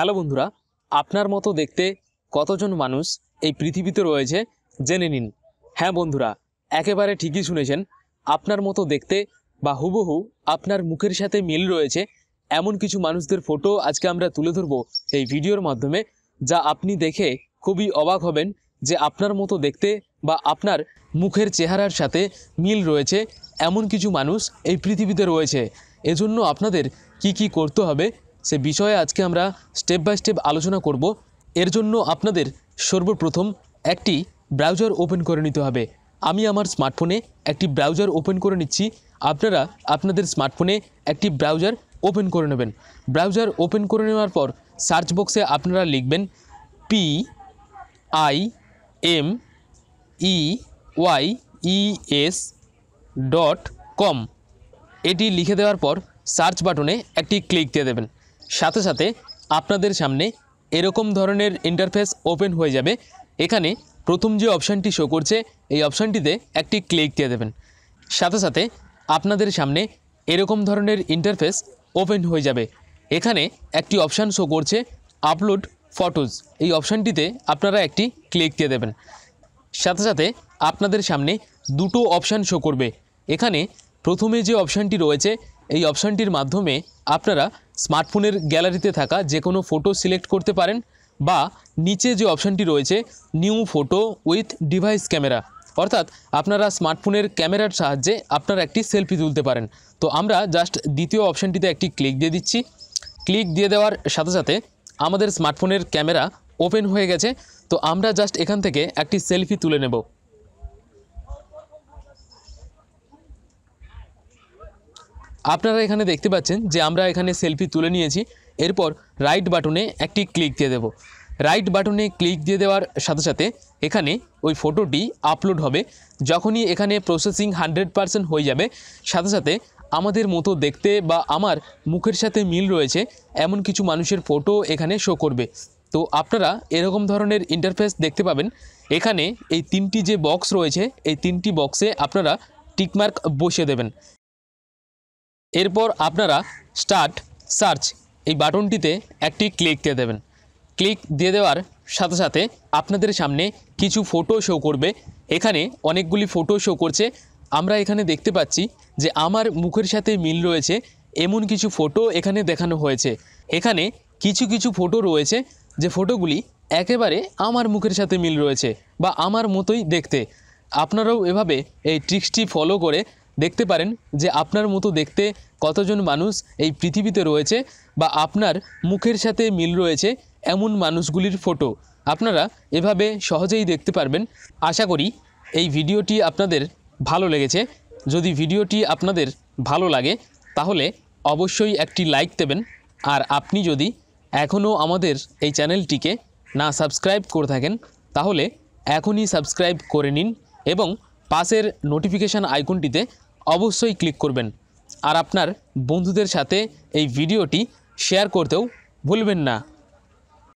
hello বন্ধুরা আপনার মতো দেখতে কতজন মানুষ এই পৃথিবীতে রয়েছে জেনে নিন হ্যাঁ বন্ধুরা একেবারে ঠিকই শুনেছেন আপনার মতো দেখতে বা হুবহু আপনার মুখের সাথে মিল রয়েছে এমন কিছু মানুষদের ফটো আজকে আমরা তুলে ধরব এই ভিডিওর মাধ্যমে যা আপনি দেখে খুবই অবাক হবেন যে আপনার মতো দেখতে বা আপনার মুখের চেহারার সাথে মিল রয়েছে এমন কিছু মানুষ এই পৃথিবীতে রয়েছে এজন্য আপনাদের কি কি করতে হবে সে বিষয়ে আজকে আমরা স্টেপ বাই স্টেপ আলোচনা করব এর জন্য আপনাদের সর্বপ্রথম একটি ব্রাউজার ওপেন করে নিতে হবে আমি আমার স্মার্টফোনে একটি ব্রাউজার ওপেন করে নিচ্ছি আপনারা আপনাদের স্মার্টফোনে একটি ব্রাউজার ওপেন করে নেবেন ব্রাউজার ওপেন করে নেওয়ার পর সার্চ বক্সে আপনারা লিখবেন P I M E Y E S dot com এটি লিখে দেওয়ার পর সার্চ বাটনে একটি ক্লিক দিয়ে দেবেন সাথে সাথে আপনাদের সামনে এরকম ধরনের ইন্টারফেস ওপেন হয়ে যাবে এখানে প্রথম যে অপশানটি শো করছে এই অপশানটিতে একটি ক্লিক দিয়ে দেবেন সাথে সাথে আপনাদের সামনে এরকম ধরনের ইন্টারফেস ওপেন হয়ে যাবে এখানে একটি অপশান শো করছে আপলোড ফটোজ এই অপশানটিতে আপনারা একটি ক্লিক দিয়ে দেবেন সাথে সাথে আপনাদের সামনে দুটো অপশান শো করবে এখানে প্রথমে যে অপশানটি রয়েছে এই অপশানটির মাধ্যমে আপনারা স্মার্টফোনের গ্যালারিতে থাকা যে কোনো ফটো সিলেক্ট করতে পারেন বা নিচে যে অপশানটি রয়েছে new photo with device camera অর্থাৎ আপনারা স্মার্টফোনের ক্যামেরার সাহায্যে আপনারা একটি সেলফি তুলতে পারেন তো আমরা জাস্ট দ্বিতীয় অপশানটিতে একটি ক্লিক দিয়ে দিচ্ছি ক্লিক দিয়ে দেওয়ার সাথে সাথে আমাদের স্মার্টফোনের ক্যামেরা ওপেন হয়ে গেছে তো আমরা জাস্ট এখান থেকে একটি সেলফি তুলে নেব আপনারা এখানে দেখতে পাচ্ছেন যে আমরা এখানে সেলফি তুলে নিয়েছি এরপর রাইট বাটনে একটি ক্লিক দিয়ে দেব রাইট বাটনে ক্লিক দিয়ে দেওয়ার সাথে সাথে এখানে ওই ফটোটি আপলোড হবে যখনই এখানে প্রসেসিং হান্ড্রেড পারসেন্ট হয়ে যাবে সাথে সাথে আমাদের মতো দেখতে বা আমার মুখের সাথে মিল রয়েছে এমন কিছু মানুষের ফটো এখানে শো করবে তো আপনারা এরকম ধরনের ইন্টারফেস দেখতে পাবেন এখানে এই তিনটি যে বক্স রয়েছে এই তিনটি বক্সে আপনারা টিকমার্ক বসিয়ে দেবেন এরপর আপনারা স্টার্ট সার্চ এই বাটনটিতে একটি ক্লিক দিয়ে দেবেন ক্লিক দিয়ে দেওয়ার সাথে সাথে আপনাদের সামনে কিছু ফটো শো করবে এখানে অনেকগুলি ফটো শো করছে আমরা এখানে দেখতে পাচ্ছি যে আমার মুখের সাথে মিল রয়েছে এমন কিছু ফটো এখানে দেখানো হয়েছে এখানে কিছু কিছু ফটো রয়েছে যে ফটোগুলি একেবারে আমার মুখের সাথে মিল রয়েছে বা আমার মতোই দেখতে আপনারাও এভাবে এই ট্রিক্সটি ফলো করে দেখতে পারেন যে আপনার মতো দেখতে কতজন মানুষ এই পৃথিবীতে রয়েছে বা আপনার মুখের সাথে মিল রয়েছে এমন মানুষগুলির ফটো আপনারা এভাবে সহজেই দেখতে পারবেন আশা করি এই ভিডিওটি আপনাদের ভালো লেগেছে যদি ভিডিওটি আপনাদের ভালো লাগে তাহলে অবশ্যই একটি লাইক দেবেন আর আপনি যদি এখনও আমাদের এই চ্যানেলটিকে না সাবস্ক্রাইব করে থাকেন তাহলে এখনই সাবস্ক্রাইব করে নিন এবং পাশের নোটিফিকেশান আইকনটিতে অবশ্যই ক্লিক করবেন আর আপনার বন্ধুদের সাথে এই ভিডিওটি শেয়ার করতেও ভুলবেন না